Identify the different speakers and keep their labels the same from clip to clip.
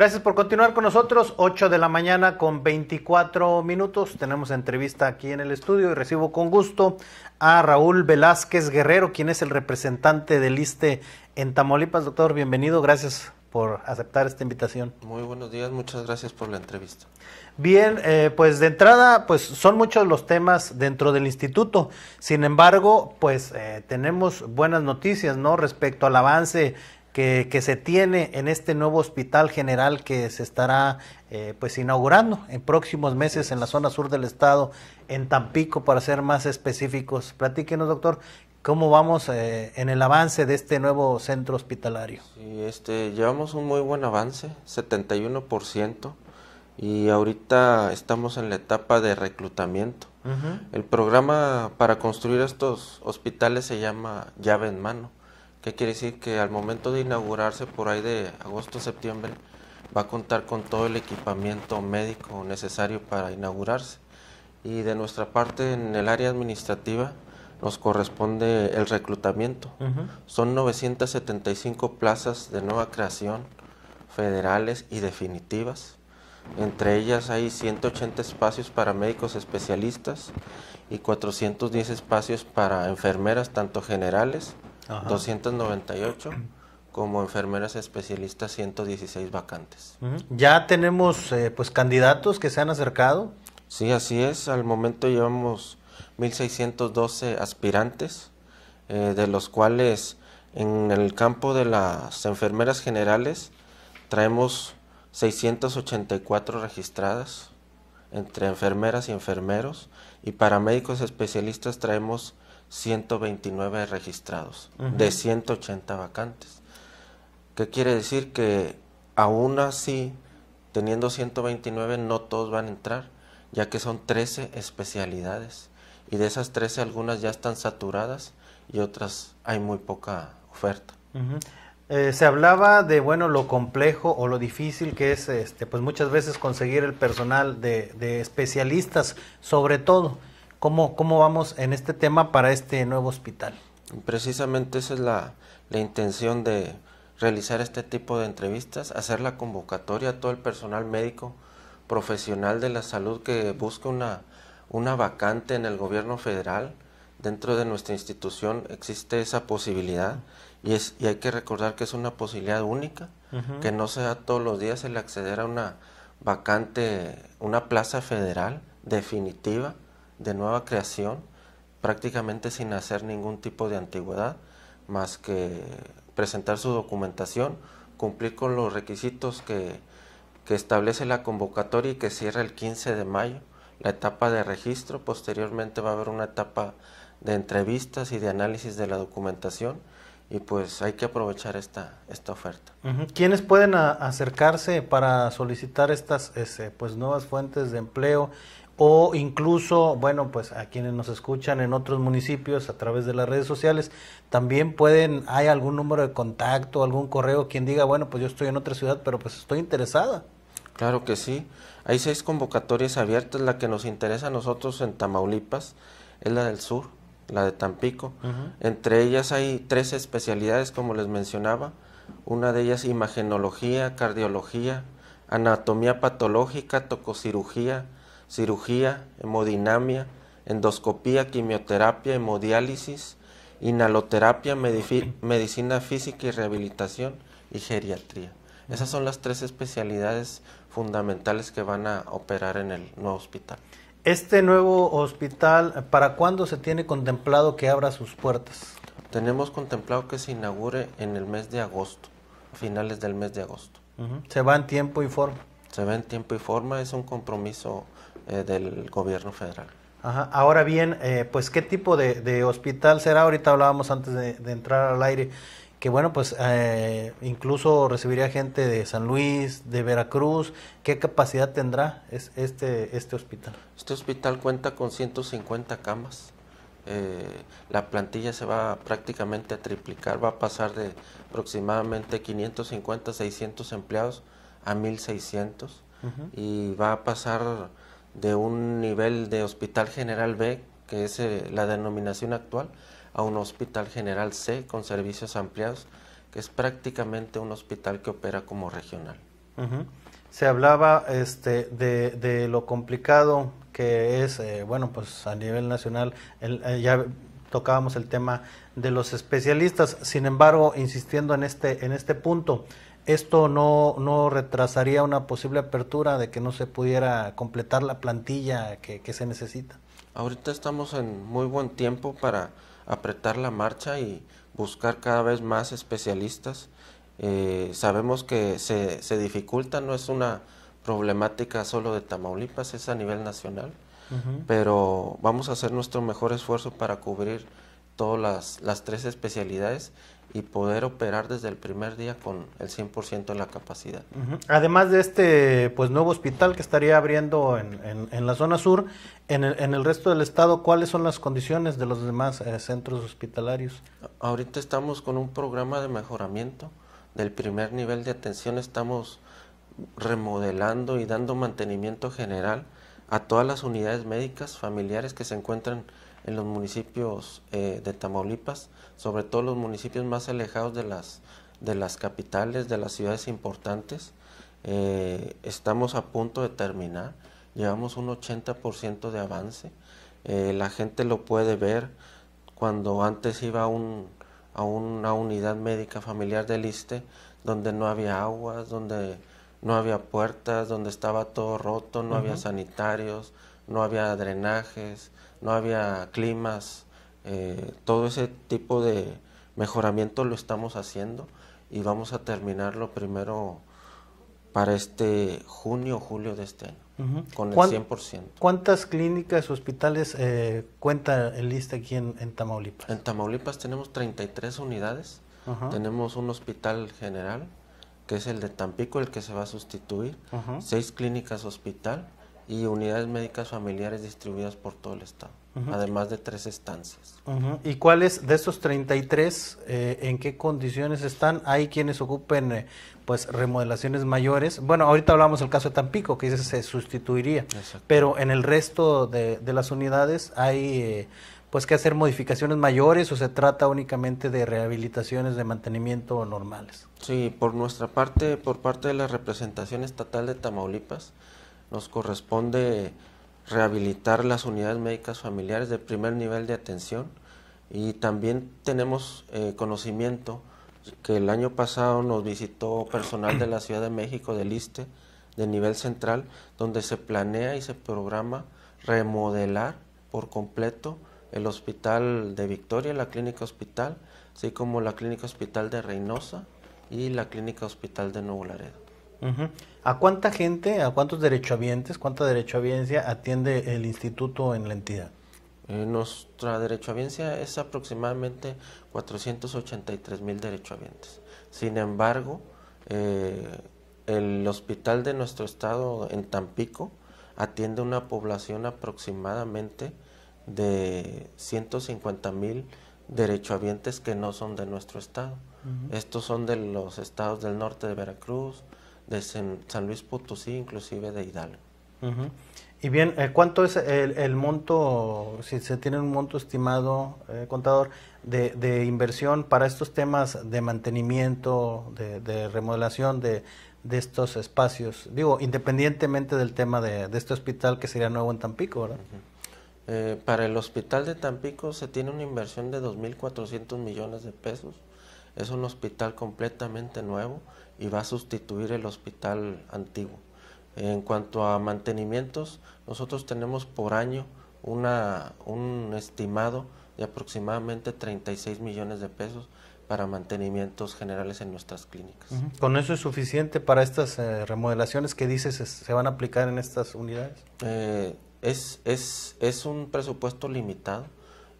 Speaker 1: Gracias por continuar con nosotros. 8 de la mañana con 24 minutos. Tenemos entrevista aquí en el estudio y recibo con gusto a Raúl Velázquez Guerrero, quien es el representante del ISTE en Tamaulipas. Doctor, bienvenido. Gracias por aceptar esta invitación.
Speaker 2: Muy buenos días, muchas gracias por la entrevista.
Speaker 1: Bien, eh, pues de entrada, pues son muchos los temas dentro del instituto. Sin embargo, pues eh, tenemos buenas noticias, ¿no? Respecto al avance que, se tiene en este nuevo hospital general que se estará eh, pues inaugurando en próximos meses en la zona sur del estado, en Tampico, para ser más específicos. Platíquenos, doctor, cómo vamos eh, en el avance de este nuevo centro hospitalario.
Speaker 2: este, llevamos un muy buen avance, 71%, y ahorita estamos en la etapa de reclutamiento. El programa para construir estos hospitales se llama llave en mano que quiere decir que al momento de inaugurarse por ahí de agosto-septiembre va a contar con todo el equipamiento médico necesario para inaugurarse. Y de nuestra parte en el área administrativa nos corresponde el reclutamiento. Son 975 plazas de nueva creación federales y definitivas. Entre ellas hay 180 espacios para médicos especialistas y 410 espacios para enfermeras, tanto generales 298 como enfermeras especialistas 116 vacantes. Ya tenemos eh, pues candidatos que se han acercado. Sí, así es. Al momento llevamos 1612 aspirantes, eh, de los cuales en el campo de las enfermeras generales traemos 684 registradas entre enfermeras y enfermeros y para médicos especialistas traemos 129 registrados de 180 vacantes. ¿Qué quiere decir? Que aún así, teniendo 129, no todos van a entrar, ya que son 13 especialidades. Y de esas 13 algunas ya están saturadas y otras hay muy poca oferta.
Speaker 1: Eh, se hablaba de bueno lo complejo o lo difícil que es este pues muchas veces conseguir el personal de especialistas sobre todo ¿Cómo, vamos en este tema para este nuevo hospital?
Speaker 2: Precisamente esa es la, intención de realizar este tipo de entrevistas, hacer la convocatoria a todo el personal médico profesional de la salud que busca una, vacante en el gobierno federal. Dentro de nuestra institución existe esa posibilidad y, es, y hay que recordar que es una posibilidad única, que no sea todos los días el acceder a una vacante, una plaza federal definitiva de nueva creación, prácticamente sin hacer ningún tipo de antigüedad, más que presentar su documentación, cumplir con los requisitos que, establece la convocatoria y que cierra el 15 de mayo la etapa de registro, posteriormente va a haber una etapa de entrevistas y de análisis de la documentación y pues hay que aprovechar esta, esta oferta.
Speaker 1: ¿Quiénes pueden acercarse para solicitar estas este, pues, nuevas fuentes de empleo o incluso, bueno, pues a quienes nos escuchan en otros municipios a través de las redes sociales, también pueden, hay algún número de contacto, algún correo, quien diga, bueno, pues yo estoy en otra ciudad, pero pues estoy interesada.
Speaker 2: Claro que sí, hay seis convocatorias abiertas, la que nos interesa a nosotros en Tamaulipas es la del sur, la de Tampico, entre ellas hay tres especialidades, como les mencionaba, una de ellas imagenología, cardiología, anatomía patológica, tococirugía, cirugía, hemodinamia, endoscopía, quimioterapia, hemodiálisis, inhaloterapia, medicina física y rehabilitación y geriatría. Esas son las tres especialidades fundamentales que van a operar en el nuevo hospital.
Speaker 1: Este nuevo hospital, ¿para cuándo se tiene contemplado que abra sus puertas?
Speaker 2: Tenemos contemplado que se inaugure en el mes de agosto, finales del mes de agosto. ¿Se va en tiempo y forma? Se va en tiempo y forma, es un compromiso eh, del gobierno federal.
Speaker 1: Ahora bien, eh, pues qué tipo de, hospital será, ahorita hablábamos antes de, entrar al aire, que bueno, pues eh, incluso recibiría gente de San Luis, de Veracruz. ¿Qué capacidad tendrá este, este hospital?
Speaker 2: Este hospital cuenta con 150 camas. la plantilla se va prácticamente a triplicar, va a pasar de aproximadamente 550, 600 empleados a 1600 y va a pasar de un nivel de hospital general B, que es eh, la denominación actual, a un hospital general C con servicios ampliados, que es prácticamente un hospital que opera como regional.
Speaker 1: Se hablaba este, de, lo complicado que es, eh, bueno, pues a nivel nacional, eh, ya tocábamos el tema de los especialistas, sin embargo, insistiendo en este, en este punto, esto no, retrasaría una posible apertura de que no se pudiera completar la plantilla que, se necesita.
Speaker 2: Ahorita estamos en muy buen tiempo para apretar la marcha y buscar cada vez más especialistas. Eh, sabemos que se, se, dificulta, no es una problemática solo de Tamaulipas, es a nivel nacional, pero vamos a hacer nuestro mejor esfuerzo para cubrir todas las, las tres especialidades y poder operar desde el primer día con el 100% de la capacidad.
Speaker 1: Además de este pues nuevo hospital que estaría abriendo en, la zona sur, en el, en el, resto del estado, ¿cuáles son las condiciones de los demás eh, centros hospitalarios?
Speaker 2: Ahorita estamos con un programa de mejoramiento del primer nivel de atención, estamos remodelando y dando mantenimiento general a todas las unidades médicas familiares que se encuentran en los municipios eh, de Tamaulipas, sobre todo los municipios más alejados de las, de las capitales, de las ciudades importantes. Eh, estamos a punto de terminar, llevamos un 80% de avance. Eh, la gente lo puede ver cuando antes iba a, una unidad médica familiar del ISTE, donde no había aguas, donde no había puertas, donde estaba todo roto, no había sanitarios, no había drenajes, no había climas, eh, todo ese tipo de mejoramiento lo estamos haciendo y vamos a terminarlo primero para este junio o julio de este año, con el 100%.
Speaker 1: ¿Cuántas clínicas, hospitales eh, cuenta el lista aquí en, Tamaulipas?
Speaker 2: En Tamaulipas tenemos 33 unidades, tenemos un hospital general, que es el de Tampico, el que se va a sustituir, seis clínicas hospital, y unidades médicas familiares distribuidas por todo el estado, además de tres estancias.
Speaker 1: ¿Y cuáles de esos 33 eh, en qué condiciones están? ¿Hay quienes ocupen eh, pues remodelaciones mayores? Bueno, ahorita hablamos del caso de Tampico, que se sustituiría, pero en el resto de, las unidades hay... Eh, pues que hacer modificaciones mayores o se trata únicamente de rehabilitaciones de mantenimiento normales.
Speaker 2: Sí, por nuestra parte, por parte de la representación estatal de Tamaulipas, nos corresponde rehabilitar las unidades médicas familiares de primer nivel de atención y también tenemos eh, conocimiento que el año pasado nos visitó personal de la Ciudad de México, del ISTE, de nivel central, donde se planea y se programa remodelar por completo el hospital de Victoria, la clínica hospital, así como la clínica hospital de Reynosa y la clínica hospital de Nuevo Laredo.
Speaker 1: ¿A cuánta gente, a cuántos derechohabientes, cuánta derechohabiencia atiende el instituto en la entidad?
Speaker 2: Eh, nuestra derechohabiencia es aproximadamente 483 mil derechohabientes. Sin embargo, eh, el hospital de nuestro estado en Tampico atiende una población aproximadamente de 150 mil derechohabientes que no son de nuestro estado. Estos son de los estados del norte de Veracruz, de San Luis Potosí, inclusive de Hidalgo.
Speaker 1: Y bien, eh, ¿cuánto es el, monto, si se tiene un monto estimado, eh, contador, de, inversión para estos temas de mantenimiento, de, remodelación de, estos espacios? Digo, independientemente del tema de, este hospital que sería nuevo en Tampico,
Speaker 2: ¿verdad? Eh, para el hospital de Tampico se tiene una inversión de 2.400 millones de pesos es un hospital completamente nuevo y va a sustituir el hospital antiguo. En cuanto a mantenimientos, nosotros tenemos por año un estimado de aproximadamente 36 millones de pesos para mantenimientos generales en nuestras clínicas.
Speaker 1: ¿Con eso es suficiente para estas eh, remodelaciones que dices se, van a aplicar en estas unidades?
Speaker 2: Eh, es, es un presupuesto limitado.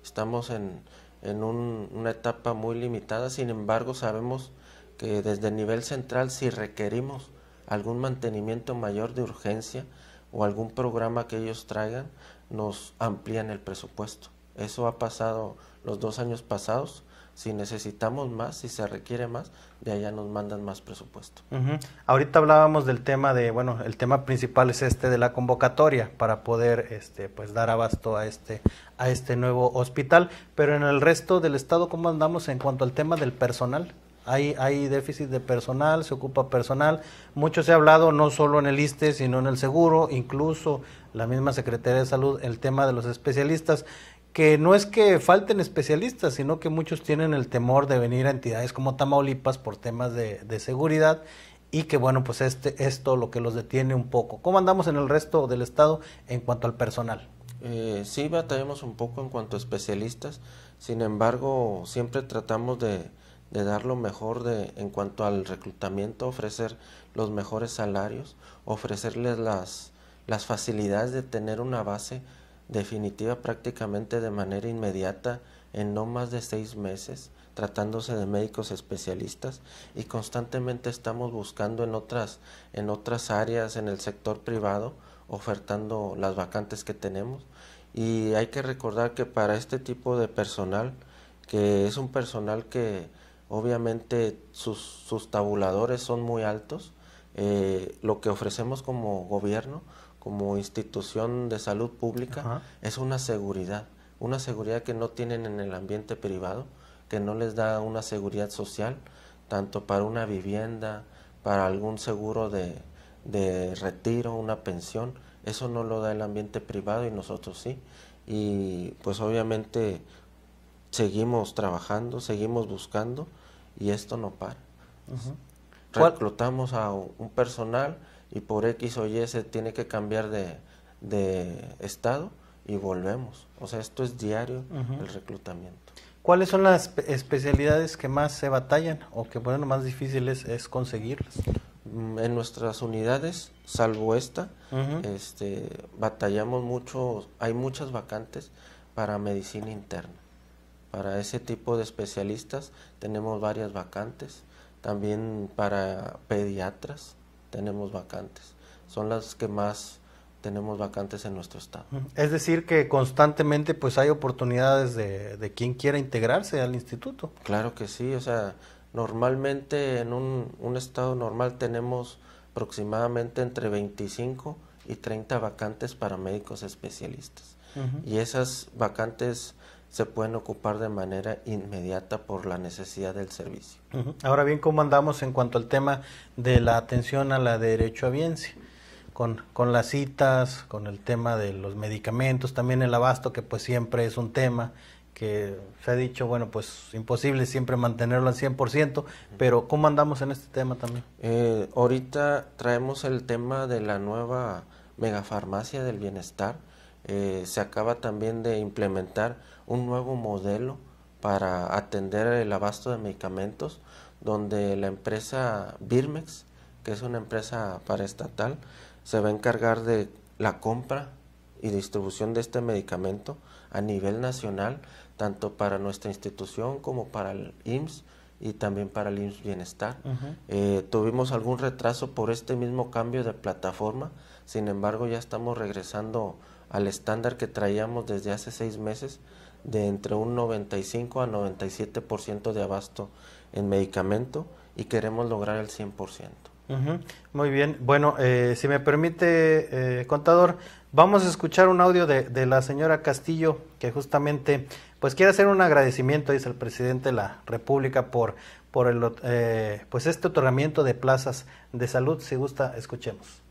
Speaker 2: Estamos en, en una etapa muy limitada, sin embargo sabemos que desde el nivel central si requerimos algún mantenimiento mayor de urgencia o algún programa que ellos traigan, nos amplían el presupuesto. Eso ha pasado los dos años pasados si necesitamos más, si se requiere más, de allá nos mandan más presupuesto.
Speaker 1: Ahorita hablábamos del tema de, bueno, el tema principal es este de la convocatoria para poder este, pues dar abasto a este, a este nuevo hospital, pero en el resto del estado, ¿cómo andamos en cuanto al tema del personal? Hay, hay déficit de personal, se ocupa personal. Mucho se ha hablado, no solo en el ISTE, sino en el seguro, incluso la misma Secretaría de Salud, el tema de los especialistas que no es que falten especialistas, sino que muchos tienen el temor de venir a entidades como Tamaulipas por temas de, seguridad y que bueno, pues este, esto lo que los detiene un poco. ¿Cómo andamos en el resto del estado en cuanto al personal?
Speaker 2: Eh, sí, batallamos un poco en cuanto a especialistas, sin embargo, siempre tratamos de, dar lo mejor de, en cuanto al reclutamiento, ofrecer los mejores salarios, ofrecerles las, las facilidades de tener una base definitiva prácticamente de manera inmediata en no más de seis meses, tratándose de médicos especialistas y constantemente estamos buscando en otras, en otras áreas, en el sector privado, ofertando las vacantes que tenemos. Y hay que recordar que para este tipo de personal, que es un personal que obviamente sus, tabuladores son muy altos, eh, lo que ofrecemos como gobierno como institución de salud pública es una seguridad, una seguridad que no tienen en el ambiente privado, que no les da una seguridad social, tanto para una vivienda, para algún seguro de, de retiro, una pensión, eso no lo da el ambiente privado y nosotros sí. Y pues obviamente seguimos trabajando, seguimos buscando y esto no para. Reclutamos a un personal y por X o Y se tiene que cambiar de, de estado y volvemos. O sea, esto es diario el reclutamiento. ¿Cuáles son las
Speaker 1: especialidades que más se batallan o que bueno, más difíciles es conseguirlas?
Speaker 2: Mm, en nuestras unidades, salvo esta, este, batallamos mucho, hay muchas vacantes para medicina interna. Para ese tipo de especialistas tenemos varias vacantes, también para pediatras, tenemos vacantes. Son las que más tenemos vacantes en nuestro estado.
Speaker 1: Es decir, que constantemente pues hay oportunidades de, de quien quiera integrarse al instituto.
Speaker 2: Claro que sí, o sea, normalmente en un, un estado normal tenemos aproximadamente entre 25 y 30 vacantes para médicos especialistas. Y esas vacantes se pueden ocupar de manera inmediata por la necesidad del servicio.
Speaker 1: Ahora bien, ¿cómo andamos en cuanto al tema de la atención a la derecho a biencia? Con, con las citas, con el tema de los medicamentos, también el abasto, que pues siempre es un tema que se ha dicho, bueno, pues imposible siempre mantenerlo al 100%, pero ¿cómo andamos en este tema también?
Speaker 2: Eh, ahorita traemos el tema de la nueva megafarmacia del bienestar. Eh, se acaba también de implementar un nuevo modelo para atender el abasto de medicamentos donde la empresa Birmex, que es una empresa paraestatal, se va a encargar de la compra y distribución de este medicamento a nivel nacional, tanto para nuestra institución como para el IMSS y también para el IMSS Bienestar. Eh, tuvimos algún retraso por este mismo cambio de plataforma, sin embargo ya estamos regresando al estándar que traíamos desde hace seis meses de entre un 95 a 97% de abasto en medicamento y queremos lograr el 100%.
Speaker 1: Muy bien, bueno, eh, si me permite, eh, contador, vamos a escuchar un audio de, de, la señora Castillo, que justamente, pues quiere hacer un agradecimiento, dice el presidente de la República, por, por el, eh, pues este otorgamiento de plazas de salud. Si gusta, escuchemos.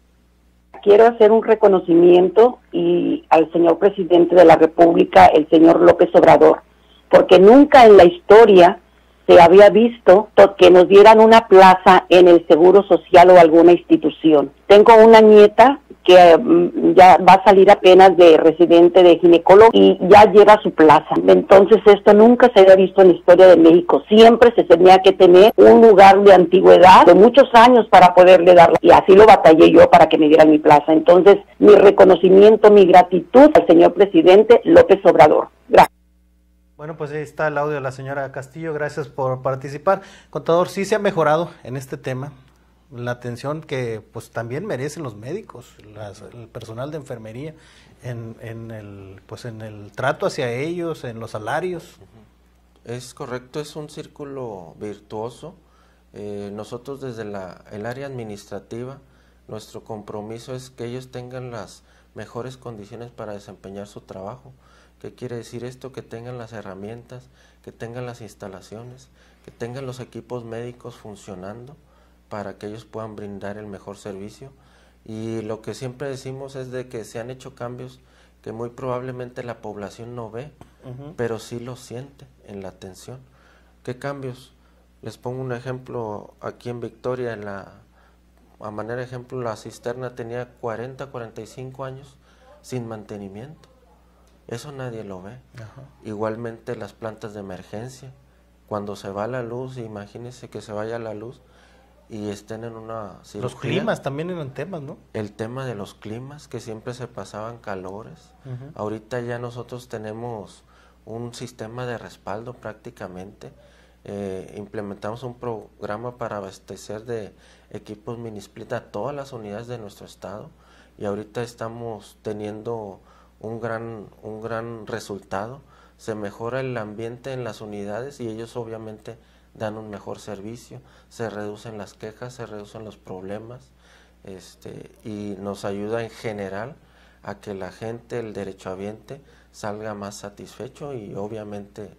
Speaker 2: Quiero hacer un reconocimiento y al señor presidente de la República, el señor López Obrador, porque nunca en la historia se había visto que nos dieran una plaza en el Seguro Social o alguna institución. Tengo una nieta que mm, ya va a salir apenas de residente de ginecólogo y ya lleva su plaza. Entonces esto nunca se había visto en la historia de México. Siempre se tenía que tener un lugar de antigüedad de muchos años para poderle darla. Y así lo batallé yo para que me dieran mi plaza. Entonces mi reconocimiento, mi gratitud al señor presidente López Obrador. Gracias.
Speaker 1: Bueno, pues ahí está el audio de la señora Castillo. Gracias por participar. Contador, sí se ha mejorado en este tema la atención que pues también merecen los médicos, el personal de enfermería, en, el, pues, en el trato
Speaker 2: hacia ellos, en los salarios. Es correcto, es un círculo virtuoso. Eh, nosotros desde el área administrativa, nuestro compromiso es que ellos tengan las mejores condiciones para desempeñar su trabajo. ¿Qué quiere decir esto? Que tengan las herramientas, que tengan las instalaciones, que tengan los equipos médicos funcionando para que ellos puedan brindar el mejor servicio. Y lo que siempre decimos es de que se han hecho cambios que muy probablemente la población no ve, pero sí lo siente en la atención. ¿Qué cambios? Les pongo un ejemplo aquí en Victoria, la, a manera de ejemplo, la cisterna tenía 40, 45 años sin mantenimiento eso nadie lo ve. Igualmente las plantas de emergencia. Cuando se va la luz, imagínense que se vaya la luz y estén en una cirugía. Los climas
Speaker 1: también eran temas, ¿no?
Speaker 2: El tema de los climas, que siempre se pasaban calores. Ahorita ya nosotros tenemos un sistema de respaldo prácticamente. Eh, implementamos un programa para abastecer de equipos minisplit a todas las unidades de nuestro estado y ahorita estamos teniendo un gran, un gran resultado, se mejora el ambiente en las unidades y ellos obviamente dan un mejor servicio, se reducen las quejas, se reducen los problemas este, y nos ayuda en general a que la gente, el derechohabiente, salga más satisfecho y obviamente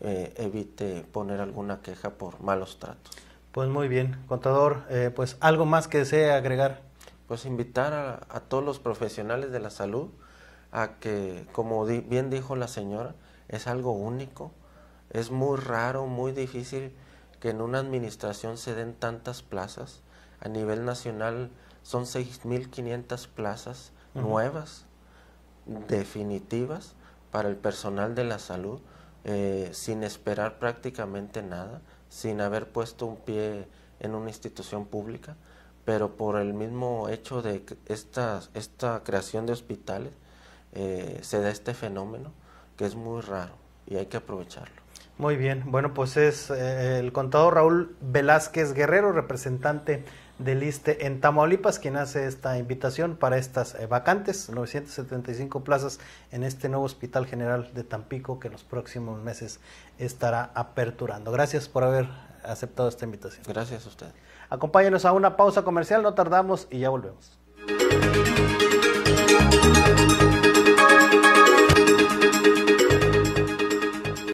Speaker 2: eh, evite poner alguna queja por malos tratos.
Speaker 1: Pues muy bien,
Speaker 2: contador, eh, pues algo más que desee agregar. Pues invitar a todos los profesionales de la salud a que, como bien dijo la señora, es algo único. Es muy raro, muy difícil que en una administración se den tantas plazas. A nivel nacional son 6.500 plazas nuevas, definitivas, para el personal de la salud, eh, sin esperar prácticamente nada, sin haber puesto un pie en una institución pública, pero por el mismo hecho de esta, esta creación de hospitales, eh, se da este fenómeno que es muy raro y hay que aprovecharlo.
Speaker 1: Muy bien, bueno, pues es eh, el contador Raúl Velázquez Guerrero, representante del ISTE en Tamaulipas, quien hace esta invitación para estas eh, vacantes, 975 plazas en este nuevo Hospital General de Tampico que en los próximos meses estará aperturando. Gracias por haber aceptado esta invitación. Gracias a usted. Acompáñenos a una pausa comercial, no tardamos y ya volvemos.